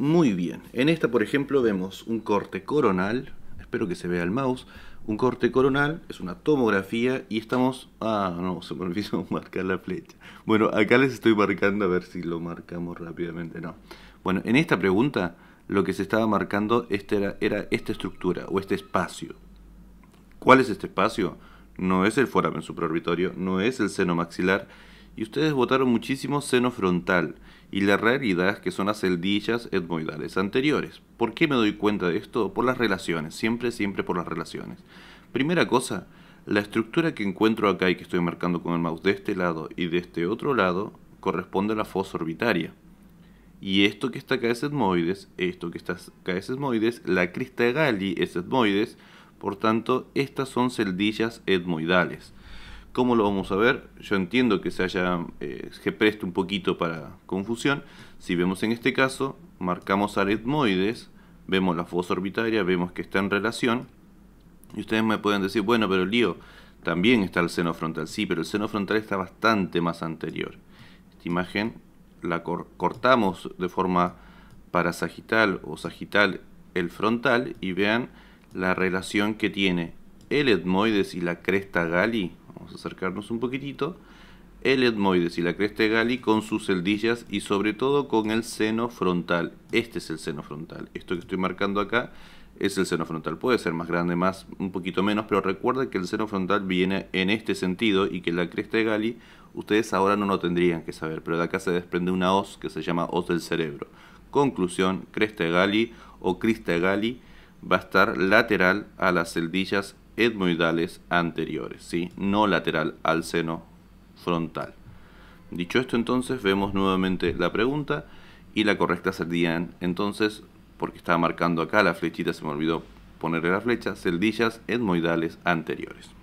muy bien. En esta, por ejemplo, vemos un corte coronal, espero que se vea el mouse, un corte coronal, es una tomografía y estamos... Ah, no, se me olvidó marcar la flecha. Bueno, acá les estoy marcando a ver si lo marcamos rápidamente, no. Bueno, en esta pregunta lo que se estaba marcando este era, esta estructura o este espacio. ¿Cuál es este espacio? No es el foramen supraorbitorio, no es el seno maxilar y ustedes votaron muchísimo seno frontal y la realidad es que son las celdillas etmoidales anteriores. ¿Por qué me doy cuenta de esto? Por las relaciones, siempre, siempre por las relaciones. Primera cosa, la estructura que encuentro acá y que estoy marcando con el mouse de este lado y de este otro lado corresponde a la fosa orbitaria. Y esto que está acá es etmoides, esto que está acá es etmoides, la crista galli es etmoides, por tanto, estas son celdillas etmoidales. ¿Cómo lo vamos a ver? Yo entiendo que se haya, eh, preste un poquito para confusión. Si vemos en este caso, marcamos etmoides, vemos la fosa orbitaria, vemos que está en relación. Y ustedes me pueden decir, bueno, pero el lío, también está el seno frontal. Sí, pero el seno frontal está bastante más anterior. Esta imagen la cortamos de forma parasagital o sagital el frontal y vean la relación que tiene el etmoides y la cresta gali acercarnos un poquitito, el etmoides y la cresta gali con sus celdillas y sobre todo con el seno frontal. Este es el seno frontal. Esto que estoy marcando acá es el seno frontal. Puede ser más grande, más, un poquito menos, pero recuerde que el seno frontal viene en este sentido y que la cresta gali ustedes ahora no lo tendrían que saber, pero de acá se desprende una hoz que se llama os del cerebro. Conclusión, cresta gali o crista gali va a estar lateral a las celdillas etmoidales anteriores, ¿sí? no lateral al seno frontal. Dicho esto entonces vemos nuevamente la pregunta y la correcta sería entonces, porque estaba marcando acá la flechita, se me olvidó ponerle la flecha, celdillas etmoidales anteriores.